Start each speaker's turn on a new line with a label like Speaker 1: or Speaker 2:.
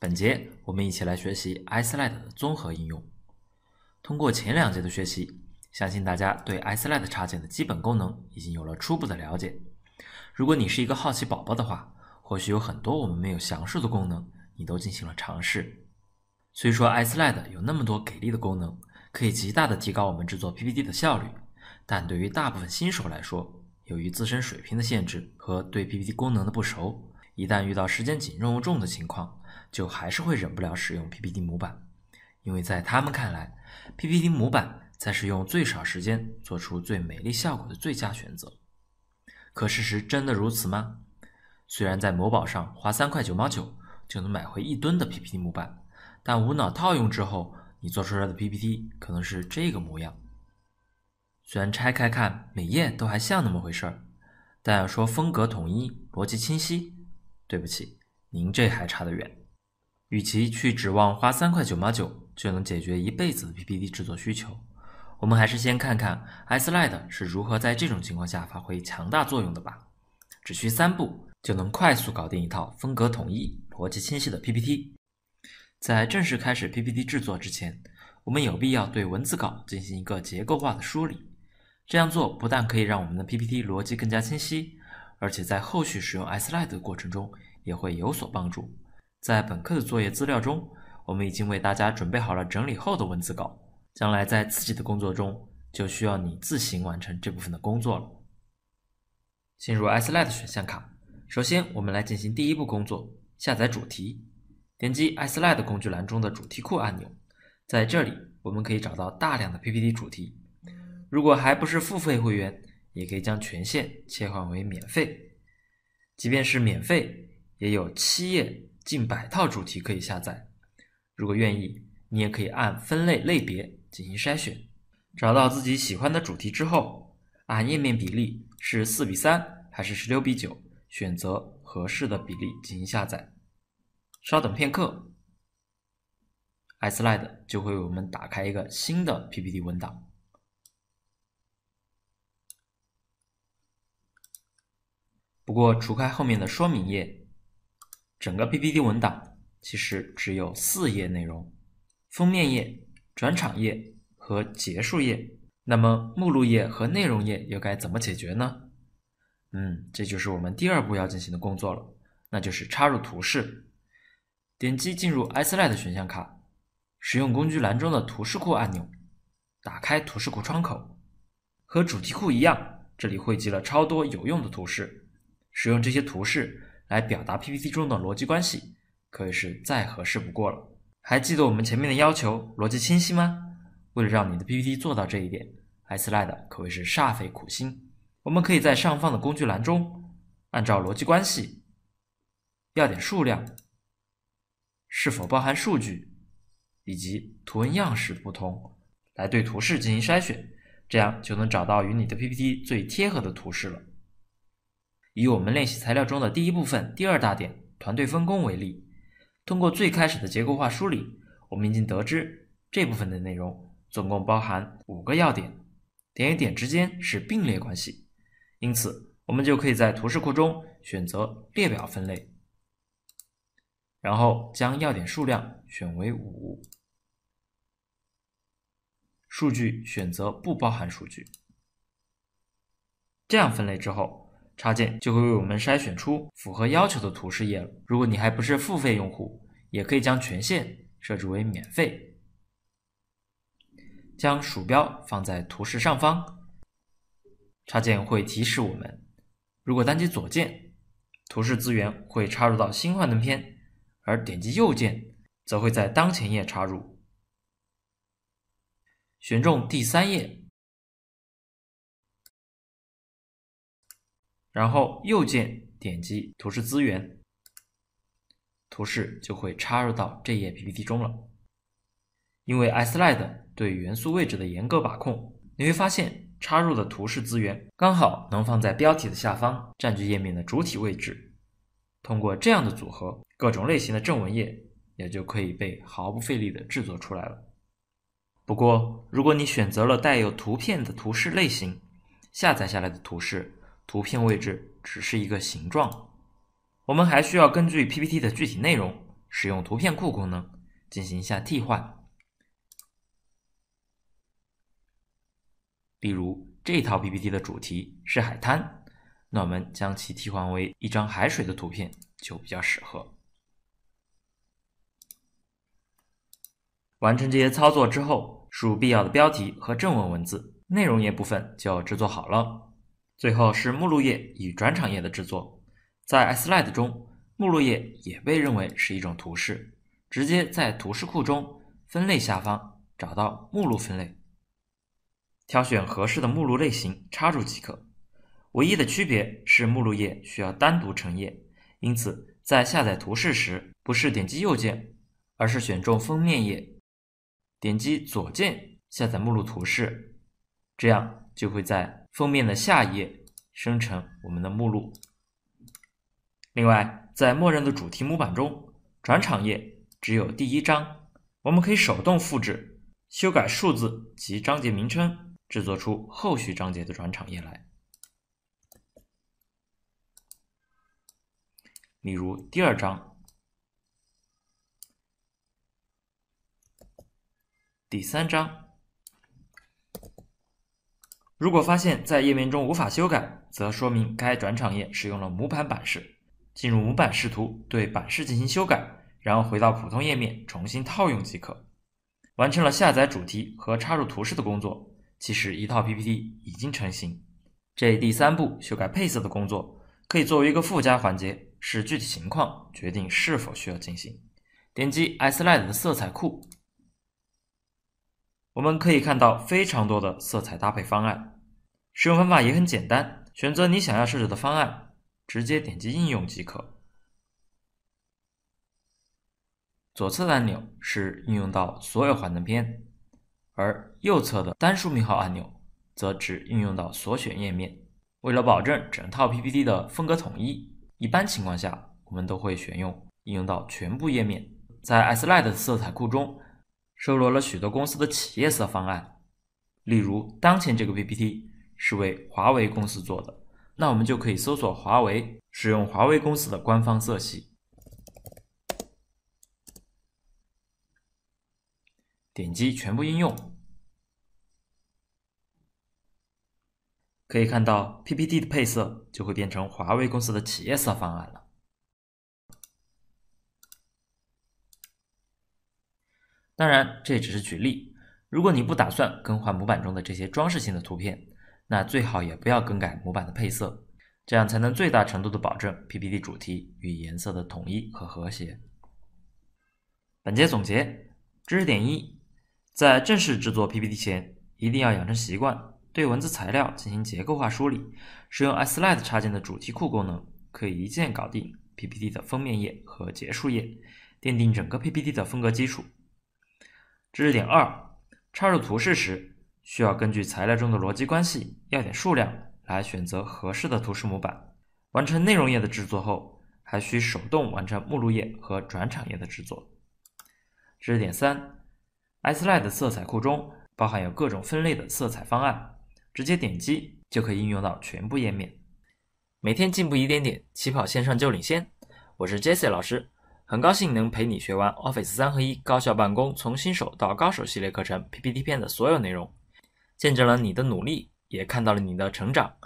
Speaker 1: 本节我们一起来学习 iSlide 的综合应用。通过前两节的学习，相信大家对 iSlide 插件的基本功能已经有了初步的了解。如果你是一个好奇宝宝的话，或许有很多我们没有详述的功能，你都进行了尝试。虽说 iSlide 有那么多给力的功能，可以极大的提高我们制作 PPT 的效率，但对于大部分新手来说，由于自身水平的限制和对 PPT 功能的不熟。一旦遇到时间紧、任务重的情况，就还是会忍不了使用 PPT 模板，因为在他们看来，PPT 模板才是用最少时间做出最美丽效果的最佳选择。可事实真的如此吗？虽然在某宝上花三块九毛九就能买回一吨的 PPT 模板，但无脑套用之后，你做出来的 PPT 可能是这个模样。虽然拆开看每页都还像那么回事儿，但要说风格统一、逻辑清晰。对不起，您这还差得远。与其去指望花三块九毛九就能解决一辈子的 PPT 制作需求，我们还是先看看 i Slide 是如何在这种情况下发挥强大作用的吧。只需三步，就能快速搞定一套风格统一、逻辑清晰的 PPT。在正式开始 PPT 制作之前，我们有必要对文字稿进行一个结构化的梳理。这样做不但可以让我们的 PPT 逻辑更加清晰。而且在后续使用 Slide 的过程中也会有所帮助。在本课的作业资料中，我们已经为大家准备好了整理后的文字稿。将来在自己的工作中，就需要你自行完成这部分的工作了。进入 Slide 选项卡，首先我们来进行第一步工作：下载主题。点击 Slide 工具栏中的主题库按钮，在这里我们可以找到大量的 PPT 主题。如果还不是付费会员，也可以将权限切换为免费，即便是免费，也有七页近百套主题可以下载。如果愿意，你也可以按分类类别进行筛选，找到自己喜欢的主题之后，按页面比例是四比三还是十六比九，选择合适的比例进行下载。稍等片刻，Slide i 就会为我们打开一个新的 PPT 文档。不过，除开后面的说明页，整个 PPT 文档其实只有四页内容：封面页、转场页和结束页。那么，目录页和内容页又该怎么解决呢？嗯，这就是我们第二步要进行的工作了，那就是插入图示。点击进入 i Slide 选项卡，使用工具栏中的图示库按钮，打开图示库窗口。和主题库一样，这里汇集了超多有用的图示。使用这些图示来表达 PPT 中的逻辑关系，可以是再合适不过了。还记得我们前面的要求，逻辑清晰吗？为了让你的 PPT 做到这一点，iSlide 可谓是煞费苦心。我们可以在上方的工具栏中，按照逻辑关系、要点数量、是否包含数据以及图文样式不同，来对图示进行筛选，这样就能找到与你的 PPT 最贴合的图示了。以我们练习材料中的第一部分第二大点“团队分工”为例，通过最开始的结构化梳理，我们已经得知这部分的内容总共包含五个要点，点与点之间是并列关系。因此，我们就可以在图示库中选择列表分类，然后将要点数量选为五，数据选择不包含数据。这样分类之后。插件就会为我们筛选出符合要求的图示页了。如果你还不是付费用户，也可以将权限设置为免费。将鼠标放在图示上方，插件会提示我们：如果单击左键，图示资源会插入到新幻灯片；而点击右键，则会在当前页插入。选中第三页。然后右键点击图示资源，图示就会插入到这页 PPT 中了。因为 i Slide 对元素位置的严格把控，你会发现插入的图示资源刚好能放在标题的下方，占据页面的主体位置。通过这样的组合，各种类型的正文页也就可以被毫不费力地制作出来了。不过，如果你选择了带有图片的图示类型，下载下来的图示。图片位置只是一个形状，我们还需要根据 PPT 的具体内容，使用图片库功能进行一下替换。例如，这套 PPT 的主题是海滩，那我们将其替换为一张海水的图片就比较适合。完成这些操作之后，输入必要的标题和正文文字，内容页部分就制作好了。最后是目录页与转场页的制作。在 Slide 中，目录页也被认为是一种图示，直接在图示库中分类下方找到目录分类，挑选合适的目录类型插入即可。唯一的区别是目录页需要单独成页，因此在下载图示时不是点击右键，而是选中封面页，点击左键下载目录图示。这样就会在封面的下一页生成我们的目录。另外，在默认的主题模板中，转场页只有第一章，我们可以手动复制、修改数字及章节名称，制作出后续章节的转场页来。例如第二章、第三章。如果发现，在页面中无法修改，则说明该转场页使用了模板版式。进入模板视图，对版式进行修改，然后回到普通页面重新套用即可。完成了下载主题和插入图示的工作，其实一套 PPT 已经成型。这第三步修改配色的工作，可以作为一个附加环节，视具体情况决定是否需要进行。点击 i Slide 的色彩库。我们可以看到非常多的色彩搭配方案，使用方法也很简单，选择你想要设置的方案，直接点击应用即可。左侧的按钮是应用到所有幻灯片，而右侧的单数名号按钮则只应用到所选页面。为了保证整套 PPT 的风格统一，一般情况下我们都会选用应用到全部页面。在 Slide 色彩库中。收罗了许多公司的企业色方案，例如当前这个 PPT 是为华为公司做的，那我们就可以搜索华为，使用华为公司的官方色系，点击全部应用，可以看到 PPT 的配色就会变成华为公司的企业色方案了。当然，这只是举例。如果你不打算更换模板中的这些装饰性的图片，那最好也不要更改模板的配色，这样才能最大程度的保证 PPT 主题与颜色的统一和和谐。本节总结：知识点一，在正式制作 PPT 前，一定要养成习惯，对文字材料进行结构化梳理。使用 i Slide 插件的主题库功能，可以一键搞定 PPT 的封面页和结束页，奠定整个 PPT 的风格基础。知识点二：插入图示时，需要根据材料中的逻辑关系、要点数量来选择合适的图示模板。完成内容页的制作后，还需手动完成目录页和转场页的制作。知识点三：iSlide 色彩库中包含有各种分类的色彩方案，直接点击就可以应用到全部页面。每天进步一点点，起跑线上就领先。我是 Jessie 老师。很高兴能陪你学完 Office 三合一高效办公从新手到高手系列课程 PPT 片的所有内容，见证了你的努力，也看到了你的成长。